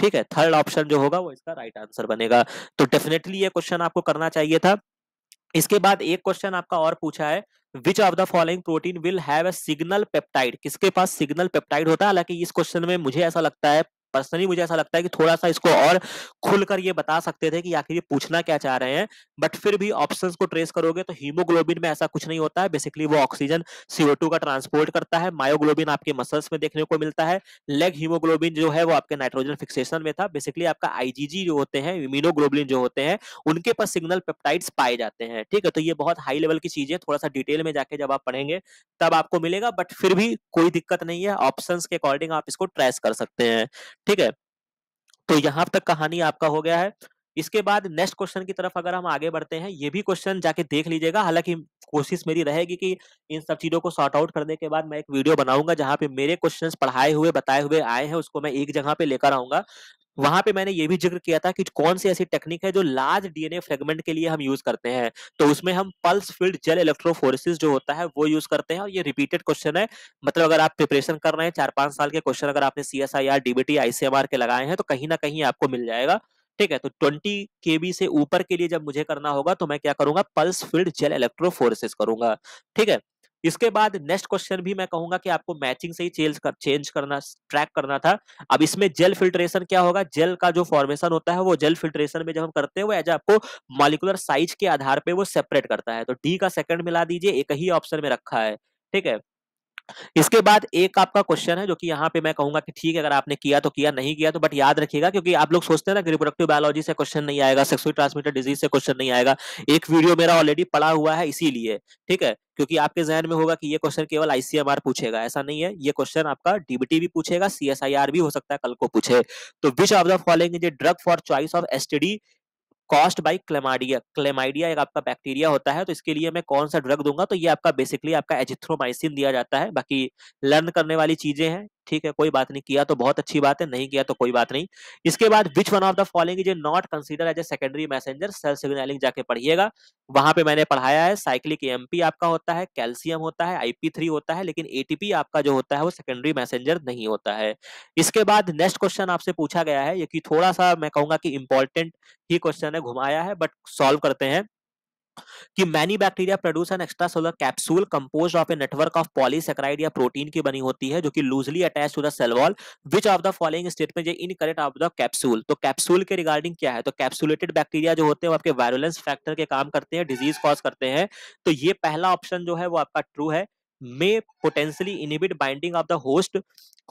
ठीक है थर्ड ऑप्शन जो होगा वो इसका राइट आंसर बनेगा तो डेफिनेटली ये क्वेश्चन आपको करना चाहिए था इसके बाद एक क्वेश्चन आपका और पूछा है which of the following protein will have a signal peptide किसके पास सिग्नल पेप्टाइड होता है हालांकि इस क्वेश्चन में मुझे ऐसा लगता है पर्सनली मुझे ऐसा लगता है कि थोड़ा सा इसको और खुलकर ये बता सकते थे कि आखिर ये पूछना क्या चाह रहे हैं बट फिर भी ऑप्शन को ट्रेस करोगे तो हीमोग्लोबिन में ऐसा कुछ नहीं होता है बेसिकली वो ऑक्सीजन सीओ का ट्रांसपोर्ट करता है मायोग्लोबिन आपके मसल्स में देखने को मिलता है लेग हीमोग्लोबिन जो है वो आपके नाइट्रोजन फिक्सेशन में था बेसिकली आपका आईजीजी जो होते हैं इम्यूनोग्लोबिन जो होते हैं उनके पास सिग्नल पेप्टाइड्स पाए जाते हैं ठीक है तो ये बहुत हाई लेवल की चीज है थोड़ा सा डिटेल में जाके जब आप पढ़ेंगे तब आपको मिलेगा बट फिर भी कोई दिक्कत नहीं है ऑप्शन के अकॉर्डिंग आप इसको ट्रेस कर सकते हैं ठीक है तो यहां तक कहानी आपका हो गया है इसके बाद नेक्स्ट क्वेश्चन की तरफ अगर हम आगे बढ़ते हैं ये भी क्वेश्चन जाके देख लीजिएगा हालांकि कोशिश मेरी रहेगी कि इन सब चीजों को सॉर्ट आउट करने के बाद मैं एक वीडियो बनाऊंगा जहां पे मेरे क्वेश्चंस पढ़ाए हुए बताए हुए आए हैं उसको मैं एक जगह पे लेकर आऊंगा वहां पे मैंने ये भी जिक्र किया था कि कौन सी ऐसी टेक्निक है जो लार्ज डीएनए फ्रेगमेंट के लिए हम यूज करते हैं तो उसमें हम पल्स फील्ड जेल इलेक्ट्रोफोरिस जो होता है वो यूज करते हैं और ये रिपीटेड क्वेश्चन है मतलब अगर आप प्रिपरेशन कर रहे हैं चार पांच साल के क्वेश्चन अगर आपने C S I R DBT ICMR के लगाए हैं तो कहीं ना कहीं आपको मिल जाएगा ठीक है तो ट्वेंटी के बी से ऊपर के लिए जब मुझे करना होगा तो मैं क्या करूंगा पल्स फील्ड जेल इलेक्ट्रोफोरिस करूंगा ठीक है इसके बाद नेक्स्ट क्वेश्चन भी मैं कहूंगा कि आपको मैचिंग से ही चेंज कर चेंज करना ट्रैक करना था अब इसमें जेल फिल्ट्रेशन क्या होगा जेल का जो फॉर्मेशन होता है वो जेल फिल्ट्रेशन में जब हम करते हैं वो एज आपको मॉलिकुलर साइज के आधार पर वो सेपरेट करता है तो डी का सेकंड मिला दीजिए एक ही ऑप्शन में रखा है ठीक है इसके बाद एक आपका क्वेश्चन है जो कि यहाँ पे मैं कहूंगा कि ठीक है अगर आपने किया तो किया नहीं किया तो बट याद रखिएगा क्योंकि आप लोग सोचते हैं ना कि रिप्रोडक्टिव बायोलॉजी से क्वेश्चन नहीं आएगा सेक्सुअल ट्रांसमिटेड डिजीज से क्वेश्चन नहीं आएगा एक वीडियो मेरा ऑलरेडी पड़ा हुआ है इसीलिए ठीक है क्योंकि आपके जहन में होगा कि ये क्वेश्चन केवल आईसीएमआर पूछेगा ऐसा नहीं है ये क्वेश्चन आपका डीबीटी भी पूछेगा सीएसआईआर भी हो सकता है कल को पूछे तो which of the following drug for choice of STD caused by chlamydia chlamydia एक आपका बैक्टीरिया होता है तो इसके लिए मैं कौन सा ड्रग दूंगा तो ये आपका बेसिकली आपका एजिथ्रोमाइसिन दिया जाता है बाकी लर्न करने वाली चीजें हैं ठीक है कोई बात नहीं किया तो बहुत अच्छी बात है नहीं किया तो कोई बात नहीं इसके बाद which one of the following is not consider as a secondary messenger cell signaling जाके पढ़िएगा वहां पे मैंने पढ़ाया है साइक्लिक एमपी आपका होता है कैल्सियम होता है आईपी थ्री होता है लेकिन एटीपी आपका जो होता है वो सेकेंडरी मैसेंजर नहीं होता है इसके बाद नेक्स्ट क्वेश्चन आपसे पूछा गया है ये कि थोड़ा सा मैं कहूंगा कि इंपॉर्टेंट ही क्वेश्चन है घुमाया है बट सॉल्व करते हैं कि many bacteria produce an extracellular capsule compose of a network of polysaccharide या प्रोटीन की बनी होती है जो कि loosely attach to the cell wall which of the following statement incorrect of the capsule तो कैप्सूल के रिगार्डिंग क्या है तो कैप्सुलेटेड बैक्टीरिया जो होते हैं वो आपके वायरुलेंस फैक्टर के काम करते हैं डिजीज कॉज करते हैं तो ये पहला ऑप्शन जो है वो आपका ट्रू है may potentially inhibit binding of the host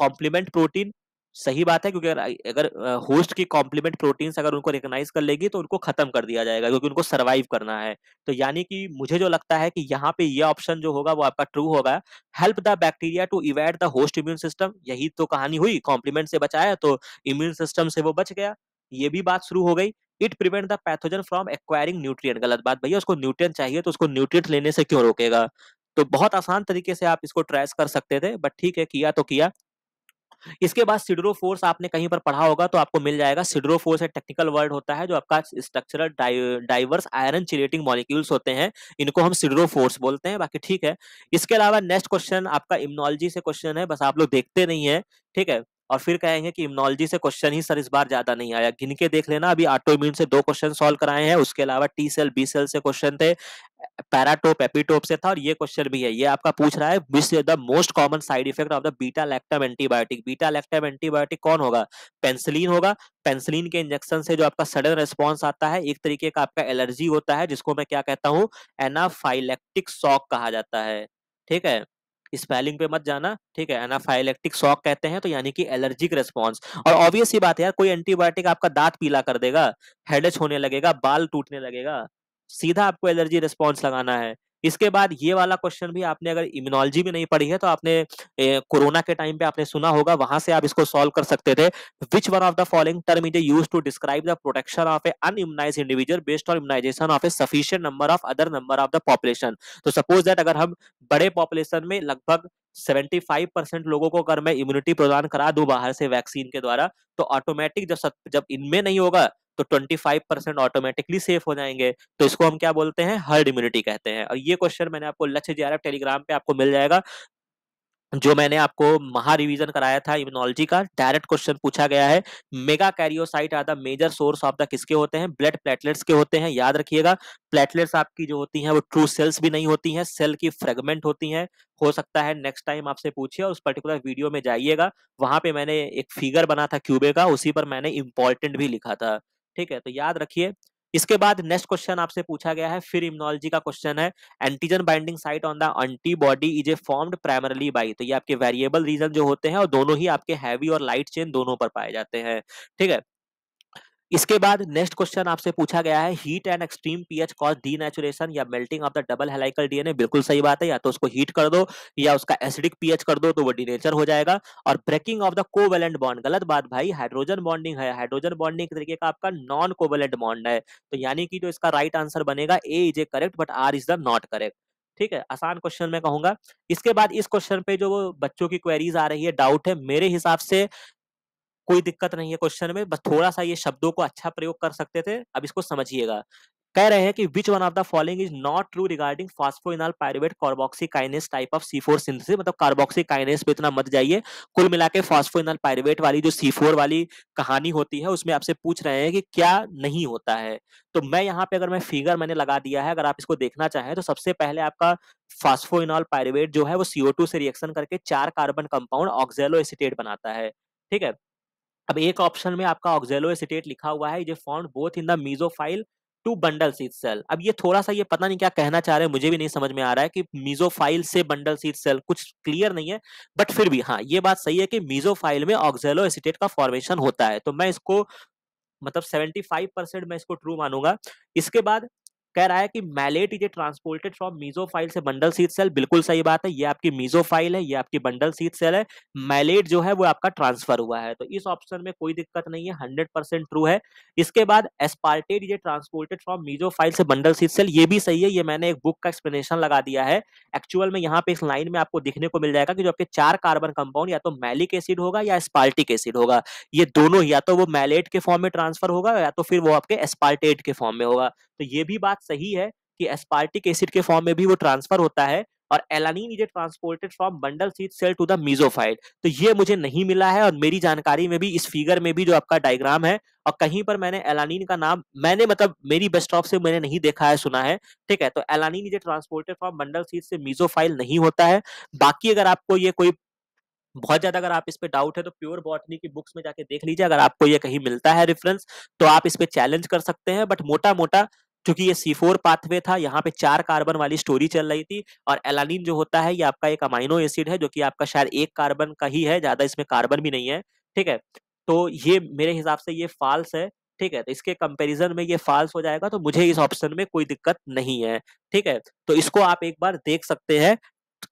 complement protein सही बात है क्योंकि अगर अगर होस्ट की कॉम्प्लीमेंट प्रोटीन्स अगर उनको रिकग्नाइज कर लेगी तो उनको खत्म कर दिया जाएगा क्योंकि उनको सर्वाइव करना है तो यानी कि मुझे जो लगता है कि यहाँ पे ये यह ऑप्शन जो होगा वो आपका ट्रू होगा help the bacteria to evade the host immune system यही तो कहानी हुई कॉम्प्लीमेंट से बचाया तो इम्यून सिस्टम से वो बच गया ये भी बात शुरू हो गई it prevent the pathogen from acquiring nutrient गलत बात भैया उसको न्यूट्रिएंट चाहिए तो उसको न्यूट्रिएंट लेने से क्यों रोकेगा तो बहुत आसान तरीके से आप इसको ट्रेस कर सकते थे बट ठीक है किया तो किया इसके बाद सिड्रो फोर्स आपने कहीं पर पढ़ा होगा तो आपको मिल जाएगा सिड्रो फोर्स एक टेक्निकल वर्ड होता है जो आपका structural diverse iron chelating molecules होते हैं इनको हम सिड्रो फोर्स बोलते हैं बाकी ठीक है इसके अलावा नेक्स्ट क्वेश्चन आपका इम्नोलॉजी से क्वेश्चन है बस आप लोग देखते नहीं है ठीक है और फिर कहेंगे कि इम्नोलॉजी से क्वेश्चन ही सर इस बार ज्यादा नहीं आया गिन के देख लेना अभी ऑटो इम्यून से दो क्वेश्चन सॉल्व कराए हैं उसके अलावा टी सेल बी सेल से क्वेश्चन थे पैराटोप एपिटोप से था और ये क्वेश्चन भी है ये आपका पूछ रहा है which is the most common side effect of the beta lactam antibiotic beta lactam antibiotic कौन होगा पेंसिलिन होगा पेंसिलिन के इंजेक्शन से जो आपका सडन रिस्पॉन्स आता है एक तरीके का आपका एलर्जी होता है जिसको मैं क्या कहता हूँ एनाफाइलेक्टिक शॉक कहा जाता है ठीक है स्पेलिंग पे मत जाना ठीक है एनाफाइलेक्टिक शॉक कहते हैं तो यानी कि एलर्जिक रेस्पॉन्स और ऑब्वियस ही बात है यार कोई एंटीबायोटिक आपका दांत पीला कर देगा हेडेच होने लगेगा बाल टूटने लगेगा सीधा आपको एलर्जी रेस्पॉन्स लगाना है इसके बाद ये वाला क्वेश्चन भी आपने अगर इम्यूनोलॉजी में नहीं पढ़ी है तो आपने कोरोना के टाइम पे आपने सुना होगा वहां से आप इसको सॉल्व कर सकते थे which one of the following term is use to describe the protection of a unimmunize individual based on immunization of a sufficient number of other number of the population तो सपोज दैट अगर हम बड़े पॉपुलेशन में लगभग 75 परसेंट लोगों को अगर मैं इम्यूनिटी प्रदान करा दूं बाहर से वैक्सीन के द्वारा तो ऑटोमेटिक जब जब इनमें नहीं होगा तो 25 परसेंट ऑटोमेटिकली सेफ हो जाएंगे तो इसको हम क्या बोलते हैं हर्ड इम्यूनिटी कहते हैं और ये क्वेश्चन मैंने आपको लक्ष्य जे टेलीग्राम पे आपको मिल जाएगा जो मैंने आपको महा रिविजन कराया था इम्यूनोलॉजी का डायरेक्ट क्वेश्चन पूछा गया है megakaryocyte are the major source of the किसके होते हैं ब्लड प्लेटलेट्स के होते हैं याद रखिएगा प्लेटलेट्स आपकी जो होती हैं वो ट्रू सेल्स भी नहीं होती हैं सेल की फ्रेगमेंट होती हैं हो सकता है नेक्स्ट टाइम आपसे पूछिए और उस पर्टिकुलर वीडियो में जाइएगा वहां पे मैंने एक फिगर बना था क्यूबे का उसी पर मैंने इंपॉर्टेंट भी लिखा था ठीक है तो याद रखिए इसके बाद नेक्स्ट क्वेश्चन आपसे पूछा गया है फिर इम्नोलॉजी का क्वेश्चन है antigen binding site on the antibody is a formed primarily by तो ये आपके वेरिएबल रीजन जो होते हैं और दोनों ही आपके हैवी और लाइट चेन दोनों पर पाए जाते हैं ठीक है इसके बाद नेक्स्ट क्वेश्चन आपसे पूछा गया है heat and extreme pH cause denaturation या melting of the double helical DNA बिल्कुल सही बात है या तो उसको हीट कर दो या उसका एसिडिक पीएच कर दो तो वो डीनेचर हो जाएगा और breaking of the covalent bond गलत बात भाई हाइड्रोजन बॉन्डिंग है हाइड्रोजन बॉन्डिंग के तरीके का आपका नॉन कोवेलेंट बॉन्ड है तो यानी कि जो इसका राइट right आंसर बनेगा A is a correct but R is the not correct ठीक है आसान क्वेश्चन मैं कहूंगा इसके बाद इस क्वेश्चन पे जो बच्चों की क्वेरीज आ रही है डाउट है मेरे हिसाब से कोई दिक्कत नहीं है क्वेश्चन में बस थोड़ा सा ये शब्दों को अच्छा प्रयोग कर सकते थे अब इसको समझिएगा कह रहे हैं कि which one of the following is not true regarding phosphoenol pyruvate carboxy kinase type of C four synthesis मतलब कार्बोक्सी काइनेस पे इतना मत जाइए कुल मिला के फास्फोइनाल पायरेट वाली जो सी फोर वाली कहानी होती है उसमें आपसे पूछ रहे हैं कि क्या नहीं होता है तो मैं यहाँ पे अगर मैं फिगर मैंने लगा दिया है अगर आप इसको देखना चाहें तो सबसे पहले आपका फास्फोइनॉल पायरेट जो है वो सीओ से रिएक्शन करके चार कार्बन कंपाउंड ऑक्जेलो एसिटेट बनाता है ठीक है अब एक ऑप्शन में आपका ऑक्जेलो एसिटेट लिखा हुआ है ये found both in the mesophyll to bundle sheath cell अब ये थोड़ा सा ये पता नहीं क्या कहना चाह रहे हैं मुझे भी नहीं समझ में आ रहा है कि मीजोफाइल से बंडल सीट सेल कुछ क्लियर नहीं है बट फिर भी हाँ ये बात सही है कि मीजोफाइल में ऑक्जेलो एसिटेट का फॉर्मेशन होता है तो मैं इसको मतलब 75 परसेंट मैं इसको ट्रू मानूंगा इसके बाद कह रहा है कि malate is a transported from mesophyll से बंडल सीट सेल बिल्कुल सही बात है ये आपकी मीजोफाइल है ये आपकी बंडल सीट सेल है मैलेट जो है वो आपका ट्रांसफर हुआ है तो इस ऑप्शन में कोई दिक्कत नहीं है हंड्रेड परसेंट ट्रू है इसके बाद aspartate is a transported from mesophyll से बंडल सीट सेल ये भी सही है ये मैंने एक बुक का एक्सप्लेनेशन लगा दिया है एक्चुअल में यहाँ पे इस लाइन में आपको दिखने को मिल जाएगा कि जो आपके चार कार्बन कंपाउंड या तो मैलिक एसिड होगा या एस्पार्टिक एसिड होगा ये दोनों या तो वो मैलेट के फॉर्म में ट्रांसफर होगा या तो फिर वो आपके एस्पार्टेड के फॉर्म में होगा तो ये भी बात सही है कि एस्पार्टिक एसिड के फॉर्म में भी वो ट्रांसफर होता है और alanine is transported from bundle sheath cell to the mesophyll तो ये मुझे नहीं मिला है और मेरी जानकारी में भी इस फिगर में भी जो आपका डायग्राम है और कहीं पर मैंने एलानीन का नाम मैंने मतलब मेरी बेस्ट ऑफ से मैंने नहीं देखा है सुना है ठीक है तो alanine is transported from bundle sheath से मीजोफाइल नहीं होता है बाकी अगर आपको ये कोई बहुत ज्यादा अगर आप इस पे डाउट है तो प्योर बॉटनी की बुक्स में जाके देख लीजिए अगर आपको ये कहीं मिलता है रेफरेंस तो आप इस पे चैलेंज कर सकते हैं बट मोटा मोटा क्योंकि ये सी फोर पाथवे था यहाँ पे चार कार्बन वाली स्टोरी चल रही थी और एलानिन जो होता है ये आपका एक अमाइनो एसिड है जो कि आपका शायद एक कार्बन का ही है ज्यादा इसमें कार्बन भी नहीं है ठीक है तो ये मेरे हिसाब से ये फॉल्स है ठीक है तो इसके कंपैरिजन में ये फॉल्स हो जाएगा तो मुझे इस ऑप्शन में कोई दिक्कत नहीं है ठीक है तो इसको आप एक बार देख सकते हैं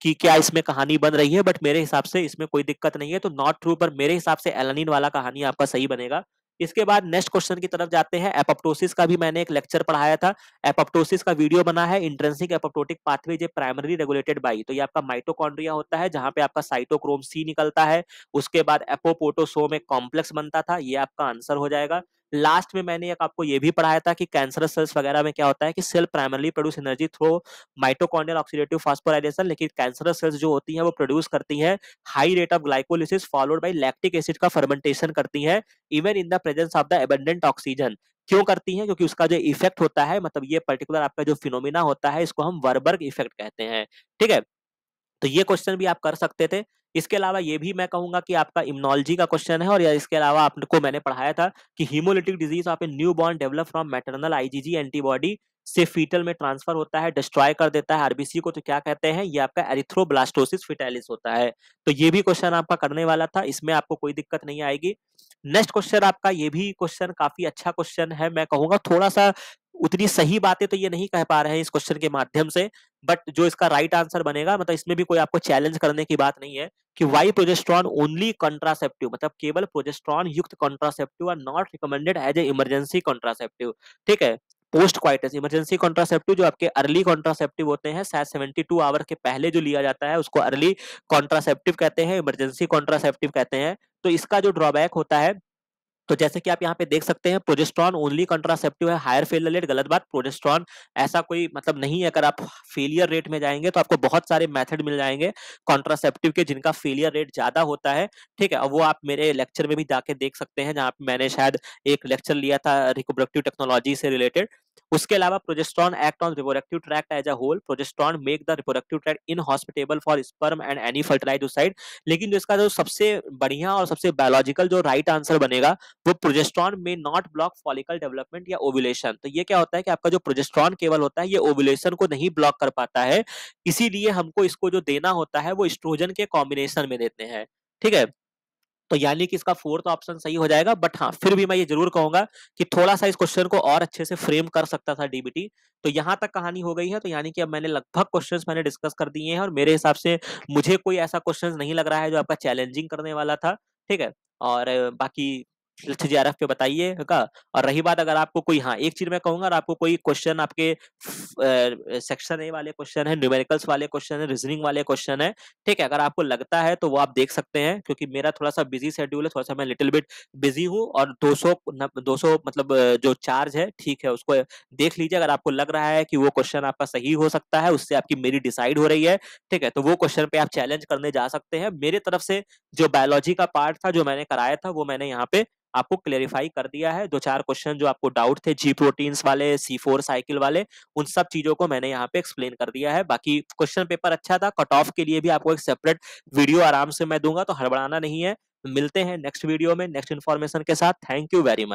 कि क्या इसमें कहानी बन रही है बट मेरे हिसाब से इसमें कोई दिक्कत नहीं है तो नॉट ट्रू पर मेरे हिसाब से एलानिन वाला कहानी आपका सही बनेगा इसके बाद नेक्स्ट क्वेश्चन की तरफ जाते हैं एपोप्टोसिस का भी मैंने एक लेक्चर पढ़ाया था एपोप्टोसिस का वीडियो बना है इंट्रेंसिक एपोप्टोटिक पाथवे जो प्राइमरी रेगुलेटेड बाई तो ये आपका माइटोकॉन्ड्रिया होता है जहां पे आपका साइटोक्रोम सी निकलता है उसके बाद एपोपोटोसोम एक कॉम्प्लेक्स बनता था ये आपका आंसर हो जाएगा लास्ट में मैंने एक आपको ये भी पढ़ाया था कि कैंसर सेल्स वगैरह में क्या होता है कि cell primarily produce energy through mitochondrial oxidative phosphorylation लेकिन कैंसर सेल्स जो होती हैं वो प्रोड्यूस करती हैं high rate of glycolysis followed by lactic acid का फर्मेंटेशन करती हैं even in the presence of the abundant oxygen क्यों करती हैं क्योंकि उसका जो इफेक्ट होता है मतलब ये पर्टिकुलर आपका जो फिनोमिना होता है इसको हम वर्बर्ग इफेक्ट कहते हैं ठीक है तो ये क्वेश्चन भी आप कर सकते थे इसके अलावा ये भी मैं कहूंगा कि आपका इम्नोलॉजी का क्वेश्चन है और इसके अलावा आपको मैंने पढ़ाया था कि hemolytic disease of a newborn develop from maternal IgG antibody से फीटल में ट्रांसफर होता है डिस्ट्रॉय कर देता है आरबीसी को तो क्या कहते हैं ये आपका एरिथ्रोब्लास्टोसिस फिटेलिस होता है तो ये भी क्वेश्चन आपका करने वाला था इसमें आपको कोई दिक्कत नहीं आएगी नेक्स्ट क्वेश्चन आपका ये भी क्वेश्चन काफी अच्छा क्वेश्चन है मैं कहूंगा थोड़ा सा उतनी सही बातें तो ये नहीं कह पा रहे हैं इस क्वेश्चन के माध्यम से बट जो इसका राइट आंसर बनेगा मतलब इसमें भी कोई आपको चैलेंज करने की बात नहीं है कि वाई प्रोजेस्ट्रॉन ओनली कॉन्ट्रासेप्टिव मतलब केवल प्रोजेस्ट्रॉन युक्त contraceptive are not recommended as a emergency contraceptive ठीक है पोस्ट क्वाइटस इमरजेंसी कॉन्ट्रासेप्टिव जो आपके अर्ली कॉन्ट्रासेप्टिव होते हैं शायद सेवेंटी टू आवर के पहले जो लिया जाता है उसको अर्ली कॉन्ट्रासेप्टिव कहते हैं इमरजेंसी कॉन्ट्रासेप्टिव कहते हैं तो इसका जो ड्रॉबैक होता है तो जैसे कि आप यहाँ पे देख सकते हैं प्रोजेस्ट्रॉन ओनली कंट्रासेप्टिव है हायर फेलियर रेट गलत बात प्रोजेस्ट्रॉन ऐसा कोई मतलब नहीं है अगर आप फेलियर रेट में जाएंगे तो आपको बहुत सारे मेथड मिल जाएंगे कॉन्ट्रासेप्टिव के जिनका फेलियर रेट ज्यादा होता है ठीक है वो आप मेरे लेक्चर में भी जाके देख सकते हैं जहाँ पे मैंने शायद एक लेक्चर लिया था रिकोब्रक्टिव टेक्नोलॉजी से रिलेटेड उसके अलावा progesterone act on reproductive tract as a whole progesterone make the reproductive tract inhospitable for sperm and any side लेकिन जो इसका जो सबसे बढ़िया और सबसे बायोलॉजिकल जो राइट right आंसर बनेगा वो प्रोजेस्ट्रॉन में नॉट ब्लॉक फॉलिकल डेवलपमेंट या ओवुलेशन तो ये क्या होता है कि आपका जो प्रोजेस्ट्रॉन केवल होता है ये ओवुलेशन को नहीं ब्लॉक कर पाता है इसीलिए हमको इसको जो देना होता है वो स्ट्रोजन के कॉम्बिनेशन में देते हैं ठीक है तो यानी कि इसका फोर्थ ऑप्शन सही हो जाएगा बट हाँ फिर भी मैं ये जरूर कहूंगा कि थोड़ा सा इस क्वेश्चन को और अच्छे से फ्रेम कर सकता था डीबीटी तो यहाँ तक कहानी हो गई है तो यानी कि अब मैंने लगभग क्वेश्चंस मैंने डिस्कस कर दिए हैं और मेरे हिसाब से मुझे कोई ऐसा क्वेश्चन नहीं लग रहा है जो आपका चैलेंजिंग करने वाला था ठीक है और बाकी एफ पे बताइएगा और रही बात अगर आपको कोई हाँ एक चीज मैं कहूंगा और आपको कोई क्वेश्चन आपके सेक्शन ए वाले क्वेश्चन है न्यूमेरिकल्स वाले क्वेश्चन है रीजनिंग वाले क्वेश्चन है ठीक है अगर आपको लगता है तो वो आप देख सकते हैं क्योंकि मेरा थोड़ा सा बिजी शेड्यूल है थोड़ा सा मैं लिटिल बिट बिजी हूँ और दो सौ मतलब जो चार्ज है ठीक है उसको देख लीजिए अगर आपको लग रहा है कि वो क्वेश्चन आपका सही हो सकता है उससे आपकी मेरी डिसाइड हो रही है ठीक है तो वो क्वेश्चन पे आप चैलेंज करने जा सकते हैं मेरे तरफ से जो बायोलॉजी का पार्ट था जो मैंने कराया था वो मैंने यहाँ पे आपको क्लेरिफाई कर दिया है दो चार क्वेश्चन जो आपको डाउट थे जी प्रोटीन्स वाले सी फोर साइकिल वाले उन सब चीजों को मैंने यहाँ पे एक्सप्लेन कर दिया है बाकी क्वेश्चन पेपर अच्छा था कट ऑफ के लिए भी आपको एक सेपरेट वीडियो आराम से मैं दूंगा तो हड़बड़ाना नहीं है मिलते हैं नेक्स्ट वीडियो में नेक्स्ट इन्फॉर्मेशन के साथ थैंक यू वेरी मच